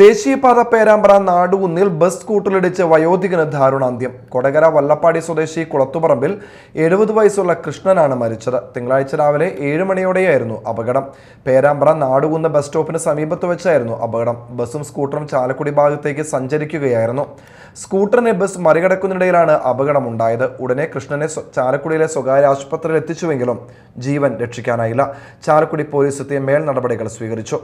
ദേശീയപാത പേരാമ്പ്ര നാടുകുന്നിൽ ബസ് കൂട്ടിലിടിച്ച് വയോധികന് ദാരുണാന്ത്യം കൊടകര വല്ലപ്പാടി സ്വദേശി കുളത്തുപറമ്പിൽ എഴുപത് വയസ്സുള്ള കൃഷ്ണനാണ് മരിച്ചത് തിങ്കളാഴ്ച രാവിലെ ഏഴ് മണിയോടെയായിരുന്നു അപകടം പേരാമ്പ്ര നാടുകുന്ന് ബസ് സ്റ്റോപ്പിന് സമീപത്ത് വെച്ചായിരുന്നു അപകടം ബസ്സും സ്കൂട്ടറും ചാലക്കുടി ഭാഗത്തേക്ക് സഞ്ചരിക്കുകയായിരുന്നു സ്കൂട്ടറിനെ ബസ് മറികടക്കുന്നതിനിടയിലാണ് അപകടമുണ്ടായത് ഉടനെ കൃഷ്ണനെ ചാലക്കുടിയിലെ സ്വകാര്യ ആശുപത്രിയിൽ എത്തിച്ചുവെങ്കിലും ജീവൻ രക്ഷിക്കാനായില്ല ചാലക്കുടി പോലീസ് എത്തിയ മേൽ നടപടികൾ സ്വീകരിച്ചു